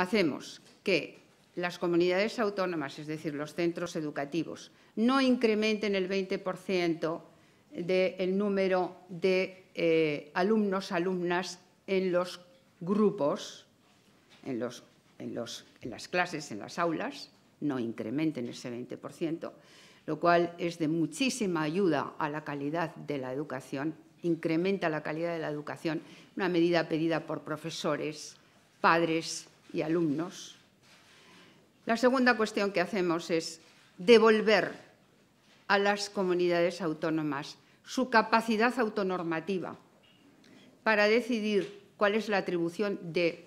hacemos que las comunidades autónomas, es decir, los centros educativos, no incrementen el 20% del número de eh, alumnos, alumnas en los grupos, en las clases, en las aulas, no incrementen ese 20%, lo cual es de muchísima ayuda a la calidad de la educación, incrementa la calidad de la educación, una medida pedida por profesores, padres, y alumnos. La segunda cuestión que hacemos es devolver a las comunidades autónomas su capacidad autonormativa para decidir cuál es la atribución de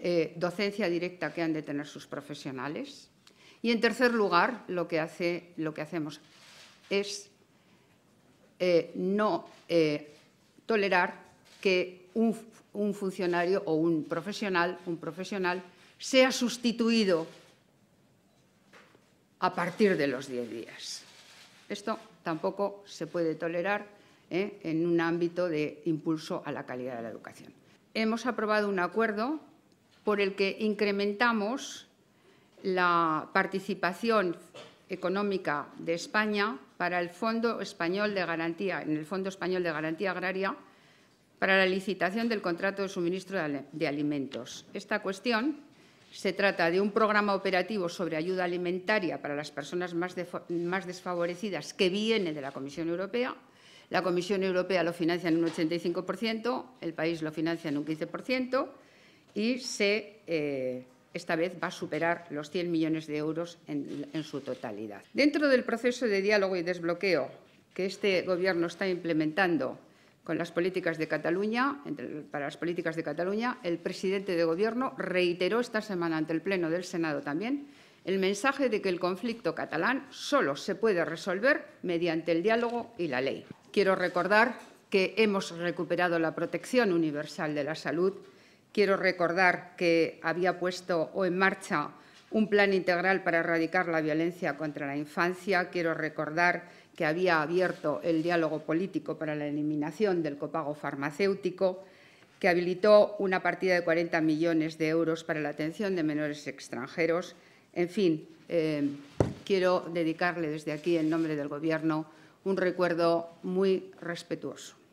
eh, docencia directa que han de tener sus profesionales. Y en tercer lugar, lo que, hace, lo que hacemos es eh, no eh, tolerar que un un funcionario o un profesional, un profesional, sea sustituido a partir de los 10 días. Esto tampoco se puede tolerar ¿eh? en un ámbito de impulso a la calidad de la educación. Hemos aprobado un acuerdo por el que incrementamos la participación económica de España para el Fondo Español de Garantía, en el Fondo Español de Garantía Agraria, para la licitación del contrato de suministro de alimentos. Esta cuestión se trata de un programa operativo sobre ayuda alimentaria para las personas más, desfavorecidas que viene de la Comisión Europea. La Comisión Europea lo financia en un 85%, el país lo financia en un 15% y se, eh, esta vez va a superar los 100 millones de euros en su totalidad. Dentro del proceso de diálogo y desbloqueo que este Gobierno está implementando con las políticas de Cataluña, para las políticas de Cataluña, el presidente de Gobierno reiteró esta semana ante el Pleno del Senado también el mensaje de que el conflicto catalán solo se puede resolver mediante el diálogo y la ley. Quiero recordar que hemos recuperado la protección universal de la salud. Quiero recordar que había puesto o en marcha un plan integral para erradicar la violencia contra la infancia. Quiero recordar que había abierto el diálogo político para la eliminación del copago farmacéutico, que habilitó una partida de 40 millones de euros para la atención de menores extranjeros. En fin, eh, quiero dedicarle desde aquí, en nombre del Gobierno, un recuerdo muy respetuoso.